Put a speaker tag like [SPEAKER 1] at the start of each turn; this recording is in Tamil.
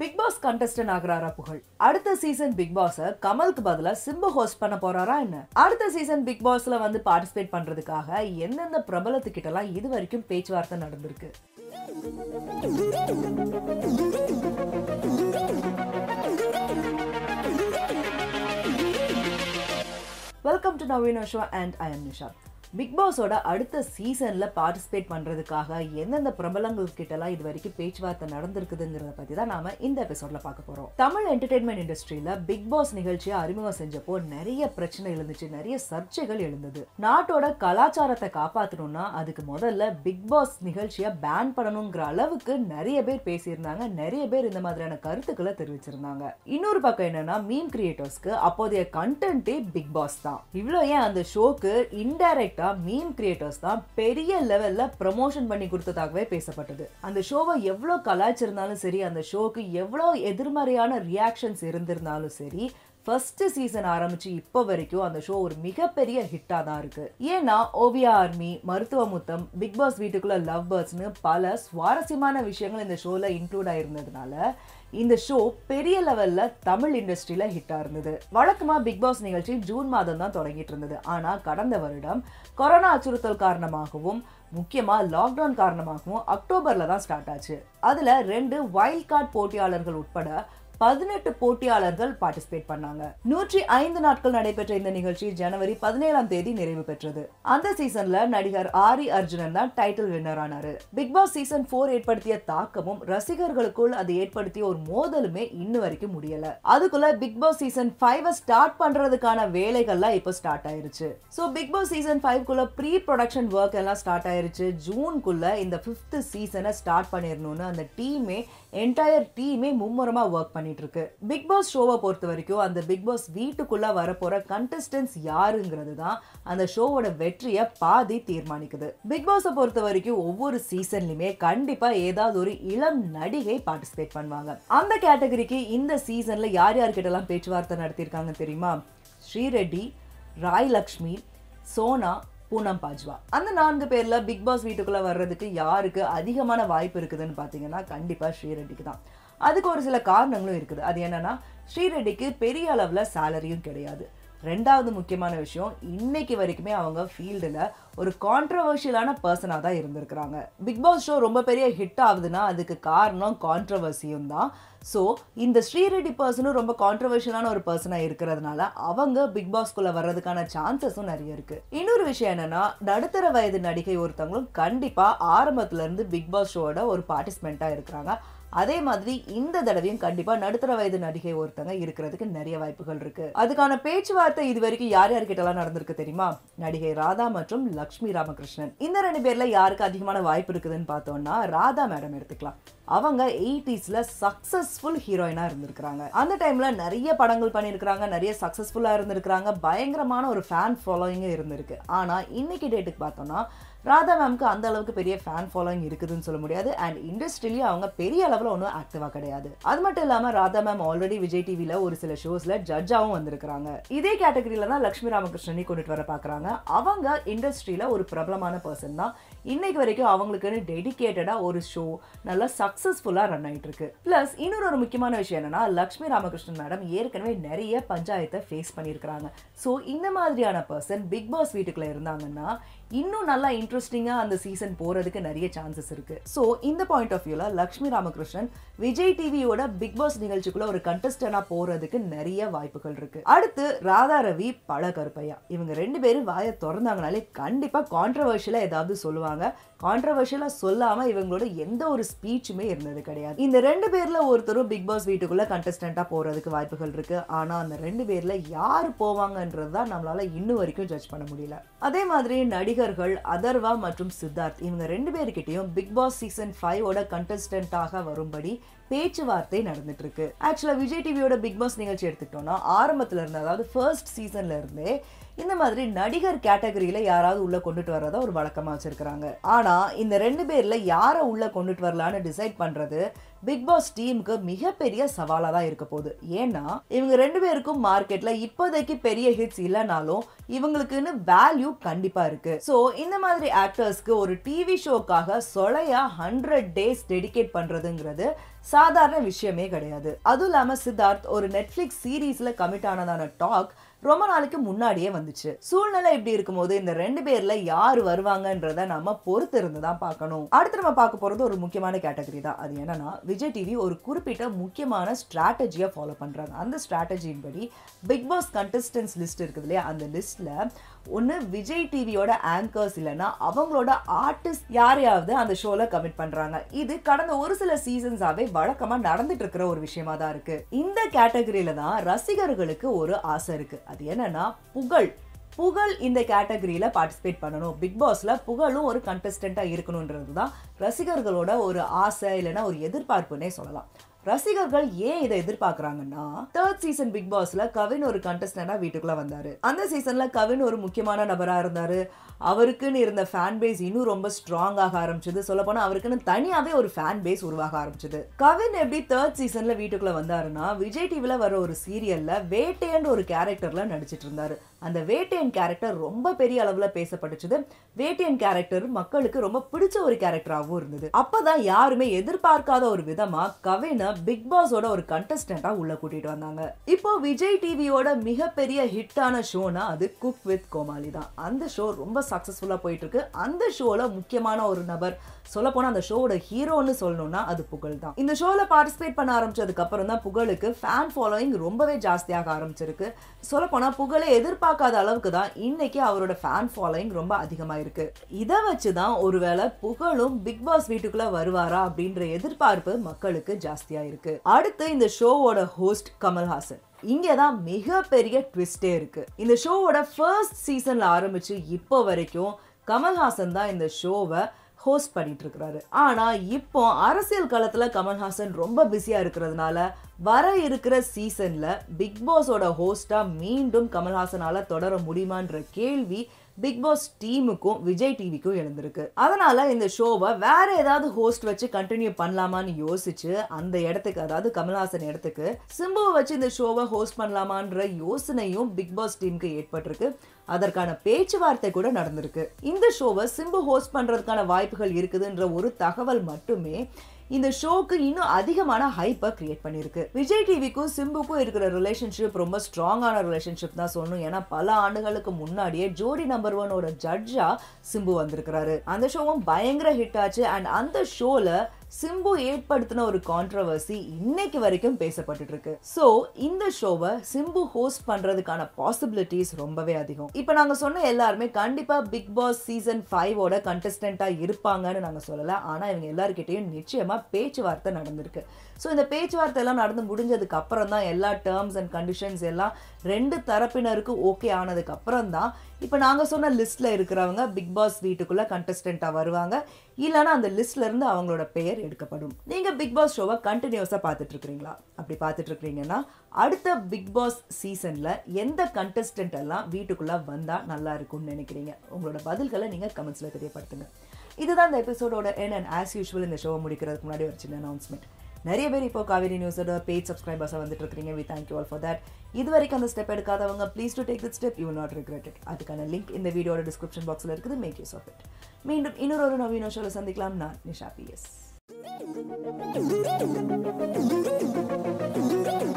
[SPEAKER 1] பிக் பாஸ் கண்டஸ்டன்ட் ஆகிறாரா புகழ் அடுத்த சீசன் பிக் பாஸ் கமலுக்கு பதிலா சிம்பு ஹோஸ்ட் பண்ண போறாரா என்ன அடுத்த சீசன் பிக் பாஸ்ல வந்து பார்ட்டிசிபேட் பண்றதுக்காக எந்தெந்த பிரபலத்துக்கிட்ட எல்லாம் இது வரைக்கும் பேச்சுவார்த்தை நடந்திருக்கு welcome to Naveen show and I am Nisha big பாஸோட அடுத்த சீசனில் பார்ட்டிசிபேட் பண்ணுறதுக்காக எந்தெந்த பிரபலங்கள் கிட்டலாம் இது வரைக்கும் பேச்சுவார்த்தை நடந்திருக்குதுங்கிறத பற்றி தான் நாம இந்த எபிசோடில் பார்க்க போகிறோம் தமிழ் என்டர்டைன்மெண்ட் இண்டஸ்ட்ரியில் பிக் பாஸ் நிகழ்ச்சியை அறிமுகம் செஞ்சப்போ நிறைய பிரச்சனை எழுந்துச்சு நிறைய சர்ச்சைகள் எழுந்தது நாட்டோட கலாச்சாரத்தை காப்பாற்றணும்னா அதுக்கு முதல்ல பிக் பாஸ் நிகழ்ச்சியை பேன் பண்ணணுங்கிற அளவுக்கு நிறைய பேர் பேசியிருந்தாங்க நிறைய பேர் இந்த மாதிரியான கருத்துக்களை தெரிவிச்சிருந்தாங்க இன்னொரு பக்கம் என்னன்னா மீன் கிரியேட்டர்ஸ்க்கு அப்போதைய கண்டென்ட்டே பிக் பாஸ் தான் இவ்வளோ ஏன் அந்த ஷோக்கு இன்டைரக்டாக டைரக்டா மீம் கிரியேட்டர்ஸ் தான் பெரிய லெவலில் ப்ரமோஷன் பண்ணி கொடுத்ததாகவே பேசப்பட்டது அந்த ஷோவை எவ்வளோ கலாச்சிருந்தாலும் சரி அந்த ஷோக்கு எவ்வளோ எதிர்மறையான ரியாக்ஷன்ஸ் இருந்திருந்தாலும் சரி ஃபர்ஸ்ட் சீசன் ஆரம்பிச்சு இப்போ வரைக்கும் அந்த ஷோ ஒரு மிகப்பெரிய ஹிட்டாக தான் இருக்கு ஏன்னா ஓவியா ஆர்மி மருத்துவ முத்தம் பிக் பாஸ் வீட்டுக்குள்ள லவ் பேர்ட்ஸ்னு பல சுவாரஸ்யமான விஷயங்கள் இந்த ஷோவில் இன்க்ளூட் ஆயிருந்ததுனால இந்த ஷோ பெரிய லெவலில் தமிழ் இண்டஸ்ட்ரியில் ஹிட்டாக இருந்தது வழக்கமாக பிக் பாஸ் நிகழ்ச்சி ஜூன் மாதம் தான் தொடங்கிட்டு இருந்தது ஆனால் கடந்த வருடம் கொரோனா அச்சுறுத்தல் காரணமாகவும் முக்கியமாக லாக்டவுன் காரணமாகவும் அக்டோபரில் தான் ஸ்டார்ட் ஆச்சு அதில் ரெண்டு வைல்ட் கார்டு போட்டியாளர்கள் உட்பட பதினெட்டு போட்டியாளர்கள் பார்ட்டிசிபேட் பண்ணாங்க நூற்றி ஐந்து நாட்கள் நடைபெற்ற இந்த நிகழ்ச்சி ஜனவரி பதினேழாம் தேதி நிறைவு பெற்றது அந்த சீசன்ல நடிகர் ஆரி அர்ஜுனன் தான் டைட்டில் வின்னர் ஆனாரு பிக் பாஸ் சீசன் போர் ஏற்படுத்திய தாக்கமும் ரசிகர்களுக்குள் அது ஏற்படுத்திய ஒரு மோதலுமே இன்ன வரைக்கும் முடியல அதுக்குள்ள Bigg Boss season five start பண்றதுக்கான வேலைகள்லாம் இப்போ ஸ்டார்ட் ஆயிருச்சு ஸோ பிக் பாஸ் சீசன் குள்ள ப்ரீ ப்ரொடக்ஷன் ஒர்க் எல்லாம் ஸ்டார்ட் ஆயிருச்சு குள்ள இந்த ஃபிஃப்த் சீசனை ஸ்டார்ட் பண்ணிடணும்னு அந்த டீமே என்டையர் டீமே மும்முரமாக ஒர்க் பண்ணிட்டு இருக்கு பிக் பாஸ் ஷோவை பொறுத்த வரைக்கும் அந்த பிக் பாஸ் வீட்டுக்குள்ளே வரப்போகிற கண்டஸ்டன்ஸ் யாருங்கிறது தான் அந்த ஷோவோட வெற்றியை பாதி தீர்மானிக்குது பிக் பாஸை பொறுத்த வரைக்கும் ஒவ்வொரு சீசன்லையுமே கண்டிப்பாக ஏதாவது ஒரு இளம் நடிகை பார்ட்டிசிபேட் பண்ணுவாங்க அந்த கேட்டகரிக்கு இந்த சீசனில் யார் யார்கிட்டலாம் பேச்சுவார்த்தை நடத்தியிருக்காங்க தெரியுமா ஸ்ரீரெட்டி ராய் லக்ஷ்மி சோனா பூனம் பாஜ்வா அந்த நான்கு பேர்ல பிக் பாஸ் வீட்டுக்குள்ளே வர்றதுக்கு யாருக்கு அதிகமான வாய்ப்பு இருக்குதுன்னு பார்த்தீங்கன்னா கண்டிப்பா ஸ்ரீரெட்டிக்கு தான் அதுக்கு ஒரு சில காரணங்களும் இருக்குது அது என்னென்னா ஸ்ரீரெட்டிக்கு பெரிய அளவில் சேலரியும் கிடையாது ரெண்டாவது முக்கியமான விஷயம் இன்னைக்கு வரைக்குமே அவங்க ஃபீல்டில் ஒரு கான்ட்ரவர்ஷியலான பர்சனாக தான் இருந்திருக்கிறாங்க பிக் பாஸ் ஷோ ரொம்ப பெரிய ஹிட் ஆகுதுன்னா அதுக்கு காரணம் கான்ட்ரவர்சியும் தான் ஸோ இந்த ஸ்ரீரெட்டி பர்சனும் ரொம்ப கான்ட்ரவர்ஷியலான ஒரு பர்சனாக இருக்கிறதுனால அவங்க பிக் பாஸ்குள்ளே வர்றதுக்கான சான்சஸும் நிறைய இருக்குது இன்னொரு விஷயம் என்னென்னா நடுத்தர வயது நடிகை ஒருத்தவங்களும் கண்டிப்பாக ஆரம்பத்துலேருந்து பிக் பாஸ் ஷோவோட ஒரு பார்ட்டிசிபெண்ட்டாக இருக்கிறாங்க அதே மாதிரி இந்த தடவையும் கண்டிப்பாக நடுத்தர வயது நடிகை ஒருத்தங்க இருக்கிறதுக்கு நிறைய வாய்ப்புகள் இருக்கு அதுக்கான பேச்சுவார்த்தை இது வரைக்கும் யார் யார்கிட்டலாம் நடந்திருக்கு தெரியுமா நடிகை ராதா மற்றும் லக்ஷ்மி ராமகிருஷ்ணன் இந்த ரெண்டு பேர்ல யாருக்கு அதிகமான வாய்ப்பு இருக்குதுன்னு பார்த்தோம்னா ராதா மேடம் எடுத்துக்கலாம் அவங்க எயிட்டிஸ்ல சக்ஸஸ்ஃபுல் ஹீரோயினாக இருந்திருக்கிறாங்க அந்த டைமில் நிறைய படங்கள் பண்ணியிருக்கிறாங்க நிறைய சக்சஸ்ஃபுல்லா இருந்திருக்கிறாங்க பயங்கரமான ஒரு ஃபேன் ஃபாலோயிங்கும் இருந்திருக்கு ஆனால் இன்னைக்கு டேட்டுக்கு பார்த்தோம்னா ராதா மேம்க்கு அந்த அளவுக்கு பெரிய ஃபேன் ஃபாலோயிங் இருக்குதுன்னு சொல்ல முடியாது அண்ட் இண்டஸ்ட்ரியிலேயே அவங்க பெரிய அளவில் ஒன்றும் ஆக்டிவாக கிடையாது அது மட்டும் இல்லாமல் ராதா மேம் ஆல்ரெடி விஜய் டிவியில் ஒரு சில ஷோஸில் ஜட்ஜாகவும் வந்திருக்கிறாங்க இதே கேட்டகரியில் தான் லக்ஷ்மி ராமகிருஷ்ணனை கொண்டுட்டு வர பார்க்குறாங்க அவங்க இண்டஸ்ட்ரியில் ஒரு பிரபலமான பர்சன் தான் இன்னைக்கு வரைக்கும் அவங்களுக்குன்னு டெடிக்கேட்டடாக ஒரு ஷோ நல்லா சக்ஸஸ்ஃபுல்லாக ரன் ஆகிட்டு இருக்கு ப்ளஸ் இன்னொரு ஒரு முக்கியமான விஷயம் என்னன்னா லக்ஷ்மி ராமகிருஷ்ணன் மேடம் ஏற்கனவே நிறைய பஞ்சாயத்தை ஃபேஸ் பண்ணியிருக்கிறாங்க ஸோ இந்த மாதிரியான பர்சன் பிக் பாஸ் வீட்டுக்குள்ளே இருந்தாங்கன்னா இன்னும் நல்லா இன்ட்ரெஸ்டிங்காக அந்த சீசன் போகிறதுக்கு நிறைய சான்சஸ் இருக்குது ஸோ இந்த பாயிண்ட் ஆஃப் வியூவில் லக்ஷ்மி ராமகிருஷ்ணன் விஜய் டிவியோட பிக் பாஸ் நிகழ்ச்சிக்குள்ளே ஒரு கண்டஸ்டனாக போகிறதுக்கு நிறைய வாய்ப்புகள் இருக்குது அடுத்து ராதா ரவி பல கருப்பையா இவங்க ரெண்டு பேரும் வாயை திறந்தாங்கனாலே கண்டிப்பாக கான்ட்ரவர்ஷியலாக ஏதாவது சொல்லுவாங்க கான்ட்ரவர்ஷியலாக சொல்லாமல் இவங்களோட எந்த ஒரு ஸ்பீச்சுமே இருந்தது கிடையாது இந்த ரெண்டு பேரில் ஒருத்தரும் பிக் பாஸ் வீட்டுக்குள்ளே கண்டஸ்டண்ட்டாக போகிறதுக்கு வாய்ப்புகள் இருக்குது ஆனால் அந்த ரெண்டு பேரில் யார் போவாங்கன்றது தான் நம்மளால் இன்னும் வரைக்கும் ஜட்ஜ் பண்ண முடியல அதே மாதிரி நடிகர் நடிகர்கள் அதர்வா மற்றும் சித்தார்த் இவங்க ரெண்டு பேர்கிட்டையும் பிக் பாஸ் சீசன் ஃபைவோட கண்டஸ்டன்டாக வரும்படி பேச்சுவார்த்தை நடந்துட்டு இருக்கு ஆக்சுவலாக விஜய் டிவியோட பிக் பாஸ் நிகழ்ச்சி எடுத்துக்கிட்டோம்னா ஆரம்பத்தில் இருந்து அதாவது ஃபர்ஸ்ட் சீசன்ல இருந்தே இந்த மாதிரி நடிகர் கேட்டகரியில யாராவது உள்ள கொண்டுட்டு வர்றதா ஒரு வழக்கமா வச்சிருக்கிறாங்க ஆனா இந்த ரெண்டு பேர்ல யாரை உள்ள கொண்டுட்டு வரலான்னு டிசைட் பண்றது பிக் பாஸ் டீமுக்கு மிகப்பெரிய சவாலாக தான் இருக்க போகுது ஏன்னா இவங்க ரெண்டு பேருக்கும் மார்க்கெட்ல இப்போதைக்கு பெரிய ஹிட்ஸ் இல்லைனாலும் இவங்களுக்குன்னு வேல்யூ கண்டிப்பா இருக்கு ஸோ இந்த மாதிரி ஆக்டர்ஸ்க்கு ஒரு டிவி ஷோக்காக சொலையா ஹண்ட்ரட் டேஸ் டெடிகேட் பண்றதுங்கிறது சாதாரண விஷயமே கிடையாது அதுவும் இல்லாமல் சித்தார்த் ஒரு நெட்ஃபிளிக்ஸ் சீரீஸ்ல கமிட் ஆனதான டாக் ரொம்ப நாளைக்கு முன்னாடியே வந்துச்சு சூழ்நிலை இப்படி இருக்கும்போது இந்த ரெண்டு பேர்ல யார் வருவாங்கன்றத நம்ம பொறுத்து இருந்து தான் பார்க்கணும் அடுத்து நம்ம பார்க்க போறது ஒரு முக்கியமான கேட்டகரி தான் அது என்னன்னா விஜய் டிவி ஒரு குறிப்பிட்ட முக்கியமான ஸ்ட்ராட்டஜியை ஃபாலோ பண்றாங்க அந்த ஸ்ட்ராட்டஜியின் படி பிக் பாஸ் கண்டஸ்டன்ஸ் லிஸ்ட் இருக்குது இல்லையா அந்த லிஸ்ட்ல ஒன்று விஜய் டிவியோட ஆங்கர்ஸ் இல்லைன்னா அவங்களோட ஆர்டிஸ்ட் யாரையாவது அந்த ஷோல கமிட் பண்றாங்க இது கடந்த ஒரு சில சீசன்ஸாவே வழக்கமாக நடந்துட்டு இருக்கிற ஒரு விஷயமா தான் இருக்கு இந்த கேட்டகரியில தான் ரசிகர்களுக்கு ஒரு ஆசை இருக்கு அது என்னன்னா புகழ் புகழ் இந்த கேட்டகரியில பார்ட்டிசிபேட் பண்ணணும் பிக் பாஸ்ல புகழும் ஒரு கண்டஸ்டண்ட்டாக இருக்கணும்ன்றது தான் ரசிகர்களோட ஒரு ஆசை இல்லைன்னா ஒரு எதிர்பார்ப்புன்னே சொல்லலாம் ரசிகர்கள் ஏன் இதை எதிர்பார்க்கறாங்கன்னா தேர்ட் சீசன் பிக் பாஸ்ல கவின் ஒரு கண்டஸ்டண்டா வீட்டுக்குள்ள வந்தாரு அந்த சீசன்ல கவின் ஒரு முக்கியமான நபரா இருந்தாரு அவருக்குன்னு இருந்த ஃபேன் பேஸ் இன்னும் ரொம்ப ஸ்ட்ராங் ஆக ஆரம்பிச்சது சொல்ல போனா அவருக்குன்னு தனியாவே ஒரு ஃபேன் பேஸ் உருவாக ஆரம்பிச்சது கவின் எப்படி தேர்ட் சீசன்ல வீட்டுக்குள்ள வந்தாருன்னா விஜய் டிவில வர ஒரு சீரியல்ல வேட்டையன்ற ஒரு கேரக்டர்ல நடிச்சிட்டு இருந்தாரு அந்த வேட்டியன் கேரக்டர் ரொம்ப பெரிய அளவில் பேசப்பட்டுச்சு வேட்டியன் கேரக்டர் மக்களுக்கு ரொம்ப பிடிச்ச ஒரு கேரக்டராகவும் இருந்தது அப்பதான் யாருமே எதிர்பார்க்காத ஒரு விதமா கவினை பிக் பாஸோட ஒரு கண்டஸ்டண்டா உள்ள கூட்டிட்டு வந்தாங்க இப்போ விஜய் டிவியோட மிகப்பெரிய ஹிட்டான ஷோனா அது குக் வித் கோமாளி தான் அந்த ஷோ ரொம்ப சக்சஸ்ஃபுல்லா போயிட்டு இருக்கு அந்த ஷோல முக்கியமான ஒரு நபர் சொல்ல போனா அந்த ஷோவோட ஹீரோன்னு சொல்லணும்னா அது புகழ் தான் இந்த ஷோல பார்ட்டிசிபேட் பண்ண ஆரம்பிச்சதுக்கு அப்புறம் தான் புகழுக்கு ஃபேன் ஃபாலோயிங் ரொம்பவே ஜாஸ்தியாக ஆரம்பிச்சிருக்கு சொல்ல போனா புகழை எதிர்பார்க்க எதிர்பார்க்காத அளவுக்கு தான் இன்னைக்கு அவரோட ஃபேன் ஃபாலோயிங் ரொம்ப அதிகமாக இருக்கு இதை வச்சு தான் ஒருவேளை புகழும் பிக் பாஸ் வீட்டுக்குள்ள வருவாரா அப்படின்ற எதிர்பார்ப்பு மக்களுக்கு ஜாஸ்தியா இருக்கு அடுத்து இந்த ஷோவோட ஹோஸ்ட் கமல்ஹாசன் இங்கதான் மிக மிகப்பெரிய ட்விஸ்டே இருக்கு இந்த ஷோவோட ஃபர்ஸ்ட் சீசன்ல ஆரம்பிச்சு இப்போ வரைக்கும் கமல்ஹாசன் தான் இந்த ஷோவை ஹோஸ்ட் பண்ணிட்டு இருக்கிறாரு ஆனா இப்போ அரசியல் காலத்துல கமல்ஹாசன் ரொம்ப பிஸியா இருக்கிறதுனால வர இருக்கிற சீசனில் பிக் பாஸோட ஹோஸ்ட்டாக மீண்டும் கமல்ஹாசனால தொடர முடியுமான்ற கேள்வி பிக் பாஸ் டீமுக்கும் விஜய் டிவிக்கும் எழுந்திருக்கு அதனால இந்த ஷோவை வேற ஏதாவது ஹோஸ்ட் வச்சு கண்டினியூ பண்ணலாமான்னு யோசிச்சு அந்த இடத்துக்கு அதாவது கமல்ஹாசன் இடத்துக்கு சிம்புவை வச்சு இந்த ஷோவை ஹோஸ்ட் பண்ணலாமான்ற யோசனையும் பிக் பாஸ் டீமுக்கு ஏற்பட்டிருக்கு அதற்கான பேச்சுவார்த்தை கூட நடந்திருக்கு இந்த ஷோவை சிம்பு ஹோஸ்ட் பண்றதுக்கான வாய்ப்புகள் இருக்குதுன்ற ஒரு தகவல் மட்டுமே இந்த ஷோக்கு இன்னும் அதிகமான ஹைப்பை கிரியேட் பண்ணியிருக்கு விஜய் டிவிக்கும் சிம்புக்கும் இருக்கிற ரிலேஷன்ஷிப் ரொம்ப ஸ்ட்ராங்கான ரிலேஷன்ஷிப் தான் சொல்லணும் ஏன்னா பல ஆண்டுகளுக்கு முன்னாடியே ஜோடி நம்பர் ஒனோட ஜட்ஜா சிம்பு வந்திருக்கிறாரு அந்த ஷோவும் பயங்கர ஹிட் ஆச்சு அண்ட் அந்த ஷோல சிம்பு ஏற்படுத்தின ஒரு கான்ட்ரவர்சி இன்னைக்கு வரைக்கும் பேசப்பட்டு இருக்கு ஸோ இந்த ஷோவை சிம்பு ஹோஸ்ட் பண்றதுக்கான பாசிபிலிட்டிஸ் ரொம்பவே அதிகம் இப்போ நாங்க சொன்ன எல்லாருமே கண்டிப்பா பிக் பாஸ் சீசன் ஃபைவோட கண்டஸ்டண்டா இருப்பாங்கன்னு நாங்க சொல்லல ஆனா இவங்க எல்லாருக்கிட்டையும் நிச்சயமா பேச்சுவார்த்தை நடந்திருக்கு ஸோ இந்த பேச்சுவார்த்தை எல்லாம் நடந்து முடிஞ்சதுக்கு அப்புறம் தான் எல்லா டேர்ம்ஸ் அண்ட் கண்டிஷன்ஸ் எல்லாம் ரெண்டு தரப்பினருக்கு ஓகே ஆனதுக்கு அப்புறம் தான் இப்போ நாங்கள் சொன்ன லிஸ்ட்டில் இருக்கிறவங்க பிக் பாஸ் வீட்டுக்குள்ளே கண்டஸ்டண்ட்டாக வருவாங்க இல்லைனா அந்த லிஸ்ட்லேருந்து அவங்களோட பெயர் எடுக்கப்படும் நீங்கள் பிக் பாஸ் ஷோவை கண்டினியூஸாக பார்த்துட்ருக்குறீங்களா அப்படி பார்த்துட்ருக்குறீங்கன்னா அடுத்த பிக் பாஸ் சீசனில் எந்த கண்டஸ்டன்ட் எல்லாம் வீட்டுக்குள்ளே வந்தால் நல்லா இருக்கும்னு நினைக்கிறீங்க உங்களோட பதில்களை நீங்கள் கமெண்ட்ஸில் தெரியப்படுத்துங்க இதுதான் இந்த எபிசோடோட என் அண்ட் ஆஸ் யூஷுவல் இந்த ஷோவை முடிக்கிறதுக்கு முன்னாடி ஒரு சின்ன அனௌன்ஸ்மெண்ட் நிறைய பேர் இப்போ காவேரி நியூஸோட பேஜ் சப்ஸ்கிரைபர்ஸாக வந்துட்டு இருக்கிறீங்க we thank you all for that இது வரைக்கும் அந்த ஸ்டெப் எடுக்காதவங்க please do take the step you not regret it அதுக்கான லிங்க் இந்த வீடியோட டிஸ்கிரிப்ஷன் பாக்ஸில் இருக்குது மேக் யூஸ் ஆஃப் இட் மீண்டும் இன்னொரு ஒரு நவீன ஷோவில் சந்திக்கலாம் நான் நிஷா பி பிஎஸ்